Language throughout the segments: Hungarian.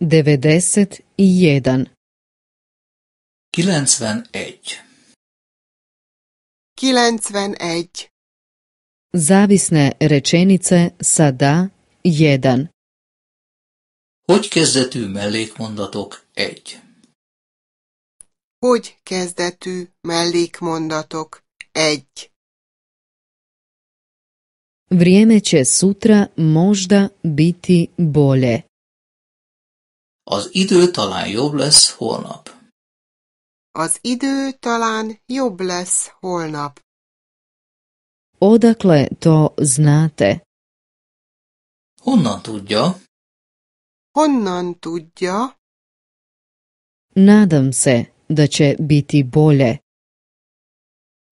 91 91 91 Zavisne rečenice sa da 1 Hogy kezdetű mellékmondatok 1 Hogy kezdetű mellékmondatok 1 Vrijeme će sutra možda biti bolje. Az idő talán jobb lesz holnap. Az idő talán jobb lesz holnap. Odakle to znáte? Honnan tudja? Honnan tudja? Nádam se da će biti bolje.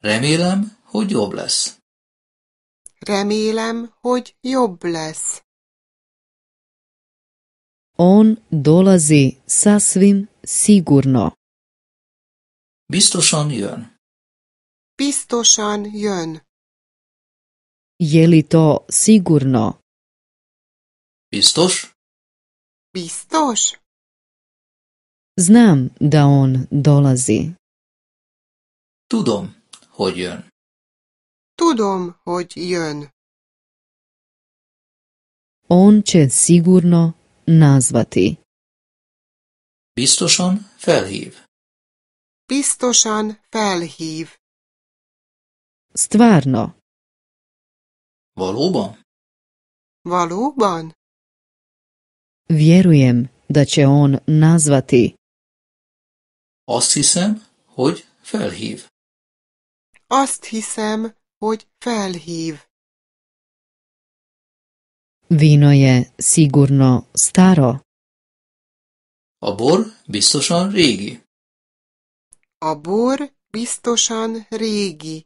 Remélem, hogy jobb lesz. Remélem, hogy jobb lesz. on dolazi sasvim sigurno. Bistošan jön. Bistošan jön. Je li to sigurno? Bistoš. Bistoš. Znam da on dolazi. Tudom, hogy jön. Tudom, hogy jön. On će sigurno nazvati. Biztosan felhív. Biztosan felhív. Stvarno. Valóban? Valóban? Vjerujem da će on nazvati. Azt hiszem, hogy felhív. Azt hiszem, hogy felhív. Vino je sigurno staro? A bor biztosan régi. A bor biztosan régi.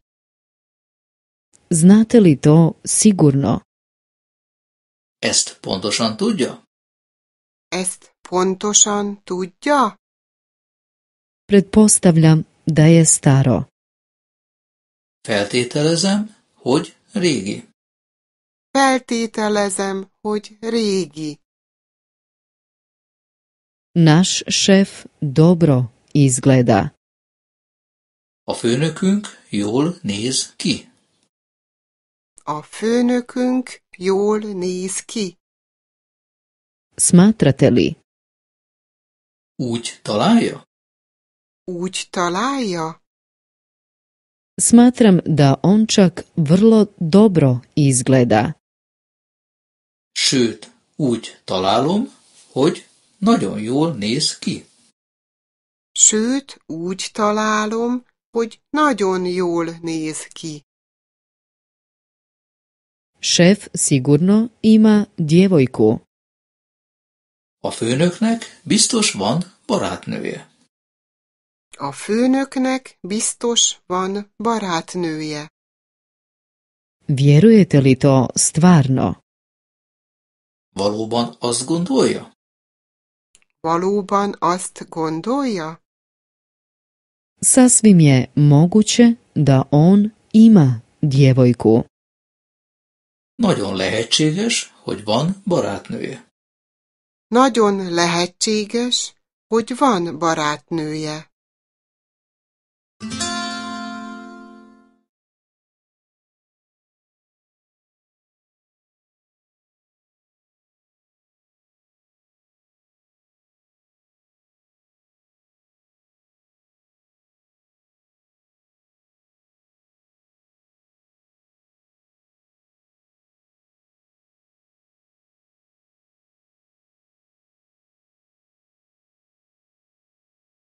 Znáte li to sigurno? Ezt pontosan tudja? Ezt pontosan tudja? Predpostavljam, da je staro. Feltételezem, hogy régi. Feltételezem, hogy régi. Nasz chef dobro izgleda. A főnökünk jól néz ki. A főnökünk jól néz ki. Smatrate li? Úgy találja? Úgy találja? Smatram da on csak vrlo dobro izgleda sőt, úgy találom, hogy nagyon jól néz ki. Sőt, úgy találom, hogy nagyon jól néz ki. Chef, sigurno ima djevojku. A főnöknek biztos van barátnője. A főnöknek biztos van barátnője. Vjerujete li to stvarno? Valóban azt gondolja? Valóban azt gondolja? Sasvim je moguće da on ima djevojku. Nagyon lehetséges, hogy van barátnője. Nagyon lehetséges, hogy van barátnője.